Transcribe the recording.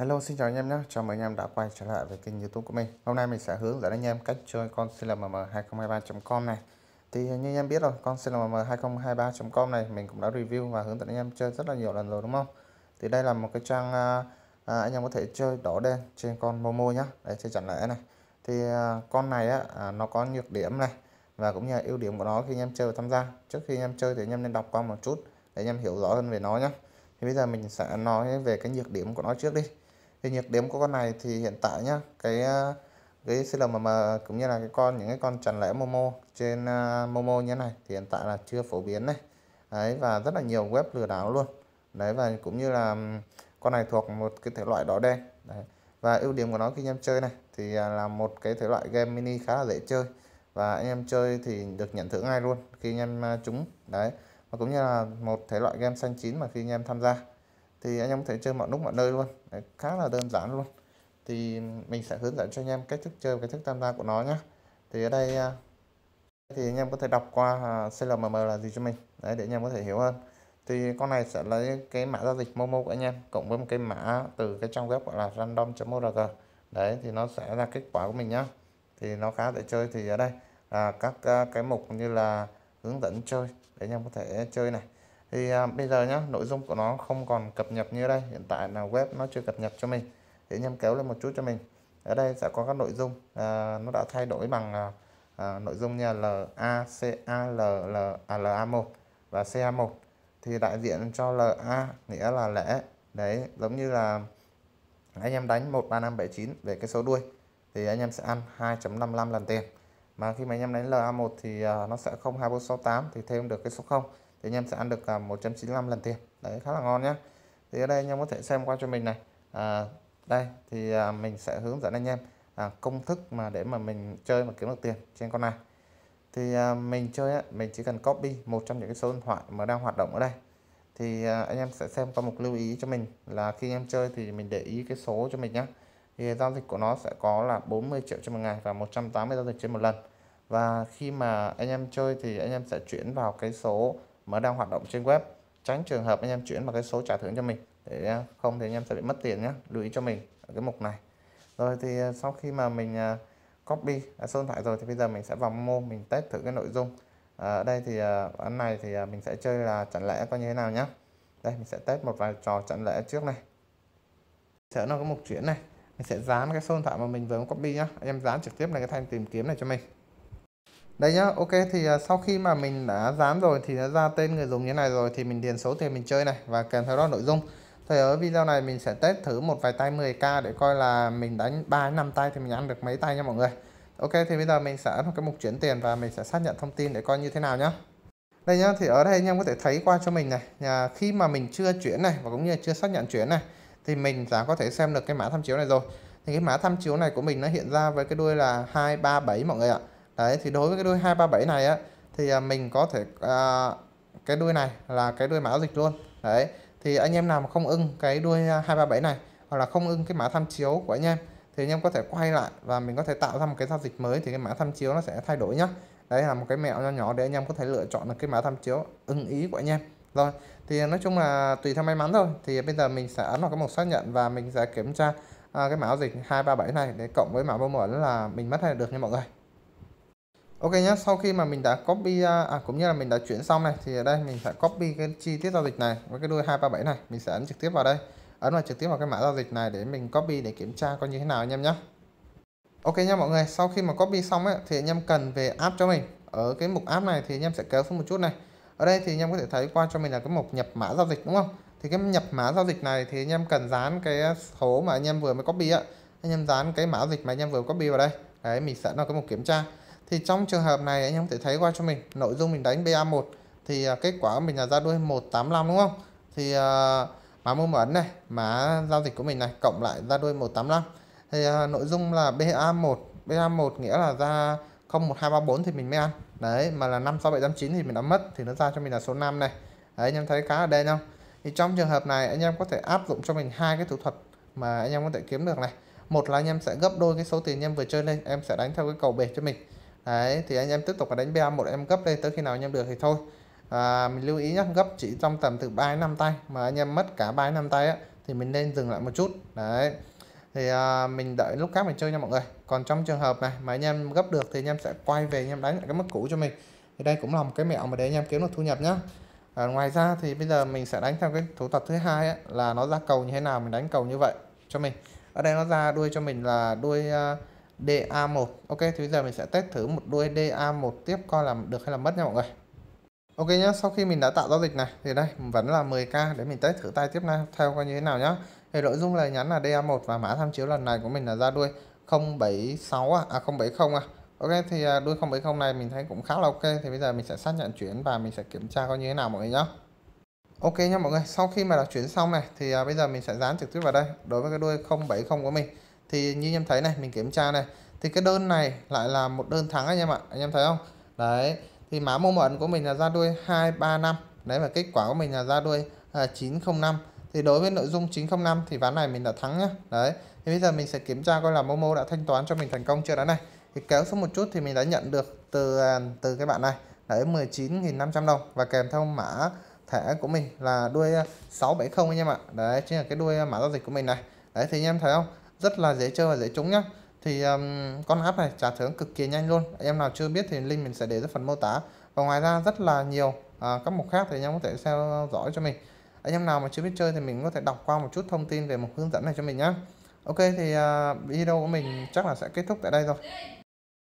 Hello xin chào anh em nhé, chào mừng anh em đã quay trở lại với kênh youtube của mình Hôm nay mình sẽ hướng dẫn anh em cách chơi con CLMM2023.com này Thì như anh em biết rồi, con CLMM2023.com này mình cũng đã review và hướng dẫn anh em chơi rất là nhiều lần rồi đúng không Thì đây là một cái trang à, anh em có thể chơi đỏ đen trên con Momo nhé Đấy, chơi chẳng lẽ này Thì à, con này á, à, nó có nhược điểm này Và cũng như ưu điểm của nó khi anh em chơi và tham gia Trước khi anh em chơi thì anh em nên đọc qua một chút để anh em hiểu rõ hơn về nó nhé thì bây giờ mình sẽ nói về cái nhược điểm của nó trước đi thì nhược điểm của con này thì hiện tại nhá cái ờ, cái CLMM cũng như là cái con những cái con trần lẽ Momo trên ờ, Momo như thế này thì hiện tại là chưa phổ biến này đấy và rất là nhiều web lừa đảo luôn đấy và cũng như là con này thuộc một cái thể loại đỏ đen đấy. và ưu điểm của nó khi anh em chơi này thì à, là một cái thể loại game mini khá là dễ chơi và anh em chơi thì được nhận thưởng ngay luôn khi anh em à, trúng đấy và cũng như là một thể loại game xanh chín mà khi anh em tham gia thì anh em có thể chơi mọi lúc mọi nơi luôn Đấy, khá là đơn giản luôn thì mình sẽ hướng dẫn cho anh em cách thức chơi và cách thức tham gia của nó nhé thì ở đây à, thì anh em có thể đọc qua à, CLMM là gì cho mình Đấy, để anh em có thể hiểu hơn thì con này sẽ lấy cái mã giao dịch Momo của anh em cộng với một cái mã từ cái trang web gọi là random.org đấy thì nó sẽ ra kết quả của mình nhá thì nó khá dễ chơi thì ở đây là các à, cái mục như là hướng dẫn chơi để anh em có thể chơi này thì à, bây giờ nhá nội dung của nó không còn cập nhật như đây hiện tại là web nó chưa cập nhật cho mình để anh em kéo lên một chút cho mình ở đây sẽ có các nội dung à, nó đã thay đổi bằng à, à, nội dung như là a a c l l a à, l a một và c a một thì đại diện cho l a nghĩa là lẽ đấy giống như là anh em đánh 13579 về cái số đuôi thì anh em sẽ ăn 2.55 lần tiền mà khi mà anh em đánh l a một thì à, nó sẽ không 02468 thì thêm được cái số 0 thì anh em sẽ ăn được 195 à, lần tiền đấy khá là ngon nhé thì ở đây anh em có thể xem qua cho mình này à, đây thì à, mình sẽ hướng dẫn anh em à, công thức mà để mà mình chơi mà kiếm được tiền trên con này thì mình chơi mình chỉ cần copy một trong những cái số điện thoại mà đang hoạt động ở đây thì anh em sẽ xem có một lưu ý cho mình là khi anh em chơi thì mình để ý cái số cho mình nhé thì giao dịch của nó sẽ có là 40 triệu trên một ngày và 180 giao dịch trên một lần và khi mà anh em chơi thì anh em sẽ chuyển vào cái số mà đang hoạt động trên web tránh trường hợp anh em chuyển vào cái số trả thưởng cho mình để à, không thì anh em sẽ bị mất tiền nhé lưu ý cho mình ở cái mục này rồi thì à, sau khi mà mình à, copy à, số điện thoại rồi thì bây giờ mình sẽ vào mô, mình test thử cái nội dung ở đây thì à, này thì mình sẽ chơi là chặn lẻ coi như thế nào nhé đây mình sẽ test một vài trò chặn lẻ trước này sẽ nó có mục chuyển này mình sẽ dán cái số điện thoại mà mình vừa copy nhá anh em dán trực tiếp là cái thanh tìm kiếm này cho mình đây nhá, ok thì à, sau khi mà mình đã dán rồi thì nó ra tên người dùng như này rồi thì mình điền số tiền mình chơi này và kèm theo đó nội dung. Thì ở video này mình sẽ test thử một vài tay 10k để coi là mình đánh 3 năm tay thì mình ăn được mấy tay nha mọi người. Ok thì bây giờ mình sẽ ấn vào cái mục chuyển tiền và mình sẽ xác nhận thông tin để coi như thế nào nhá. Đây nhá, thì ở đây anh em có thể thấy qua cho mình này, nhà khi mà mình chưa chuyển này và cũng như chưa xác nhận chuyển này thì mình đã có thể xem được cái mã tham chiếu này rồi. Thì cái mã tham chiếu này của mình nó hiện ra với cái đuôi là 237 mọi người ạ đấy thì đối với cái đuôi 237 này á thì à, mình có thể à, cái đuôi này là cái đuôi mã dịch luôn đấy thì anh em nào mà không ưng cái đuôi 237 à, này hoặc là không ưng cái mã tham chiếu của anh em thì anh em có thể quay lại và mình có thể tạo ra một cái giao dịch mới thì cái mã tham chiếu nó sẽ thay đổi nhá đấy là một cái mẹo nho nhỏ để anh em có thể lựa chọn được cái mã tham chiếu ưng ý của anh em rồi thì nói chung là tùy theo may mắn thôi thì bây giờ mình sẽ ấn vào cái mục xác nhận và mình sẽ kiểm tra à, cái mã giao dịch 237 này để cộng với mã vô mở là mình mất hay được nha mọi người Ok nhé, sau khi mà mình đã copy à, à, cũng như là mình đã chuyển xong này thì ở đây mình sẽ copy cái chi tiết giao dịch này với cái đuôi 237 này, mình sẽ ấn trực tiếp vào đây. Ấn vào trực tiếp vào cái mã giao dịch này để mình copy để kiểm tra coi như thế nào anh em nhé. Ok nha mọi người, sau khi mà copy xong ấy thì anh em cần về app cho mình. Ở cái mục app này thì anh em sẽ kéo xuống một chút này. Ở đây thì anh em có thể thấy qua cho mình là cái mục nhập mã giao dịch đúng không? Thì cái nhập mã giao dịch này thì anh em cần dán cái số mà anh em vừa mới copy ạ. Anh em dán cái mã dịch mà anh em vừa copy vào đây. Đấy mình sẽ là cái mục kiểm tra thì trong trường hợp này anh em có thể thấy qua cho mình nội dung mình đánh BA1 thì à, kết quả mình là ra đuôi 185 đúng không thì à, mã mua mở ấn này mã giao dịch của mình này cộng lại ra đuôi 185 thì à, nội dung là BA1 BA1 nghĩa là ra 01234 thì mình mới ăn đấy mà là 56789 thì mình đã mất thì nó ra cho mình là số 5 này đấy anh em thấy cá ở đây không thì trong trường hợp này anh em có thể áp dụng cho mình hai cái thủ thuật mà anh em có thể kiếm được này một là anh em sẽ gấp đôi cái số tiền anh em vừa chơi lên em sẽ đánh theo cái cầu bể cho mình đấy thì anh em tiếp tục đánh ba một em gấp đây tới khi nào anh em được thì thôi à, mình lưu ý nhé gấp chỉ trong tầm từ ba năm tay mà anh em mất cả ba năm tay á, thì mình nên dừng lại một chút đấy thì à, mình đợi lúc khác mình chơi nha mọi người còn trong trường hợp này mà anh em gấp được thì anh em sẽ quay về anh em đánh lại cái mức cũ cho mình thì đây cũng là một cái mẹo mà để anh em kiếm được thu nhập nhá à, ngoài ra thì bây giờ mình sẽ đánh theo cái thủ thuật thứ hai là nó ra cầu như thế nào mình đánh cầu như vậy cho mình ở đây nó ra đuôi cho mình là đuôi uh, DA1 Ok thì bây giờ mình sẽ test thử một đuôi DA1 tiếp coi là được hay là mất nha mọi người Ok nhá, sau khi mình đã tạo giao dịch này thì đây vẫn là 10k để mình test thử tay tiếp này theo coi như thế nào nhá. Thì nội dung lời nhắn là DA1 và mã tham chiếu lần này của mình là ra đuôi 076 à, à 070 à. Ok thì à, đuôi 070 này mình thấy cũng khá là ok thì bây giờ mình sẽ xác nhận chuyển và mình sẽ kiểm tra coi như thế nào mọi người nhá. Ok nha mọi người, sau khi mà đã chuyển xong này thì à, bây giờ mình sẽ dán trực tiếp vào đây đối với cái đuôi 070 của mình thì như anh em thấy này mình kiểm tra này thì cái đơn này lại là một đơn thắng anh em ạ anh em thấy không đấy thì má mô mẩn của mình là ra đuôi 235 đấy và kết quả của mình là ra đuôi à, 905 thì đối với nội dung 905 thì ván này mình đã thắng nhá đấy thì bây giờ mình sẽ kiểm tra coi là Momo đã thanh toán cho mình thành công chưa đã này thì kéo xuống một chút thì mình đã nhận được từ à, từ cái bạn này đấy 19.500 đồng và kèm theo mã thẻ của mình là đuôi 670 à, anh em ạ đấy chính là cái đuôi à, mã giao dịch của mình này đấy thì anh em thấy không rất là dễ chơi và dễ trúng nhá thì um, con app này trả thưởng cực kỳ nhanh luôn em nào chưa biết thì link mình sẽ để dưới phần mô tả và ngoài ra rất là nhiều uh, các mục khác thì anh em có thể theo dõi cho mình anh em nào mà chưa biết chơi thì mình có thể đọc qua một chút thông tin về một hướng dẫn này cho mình nhá. ok thì uh, video của mình chắc là sẽ kết thúc tại đây rồi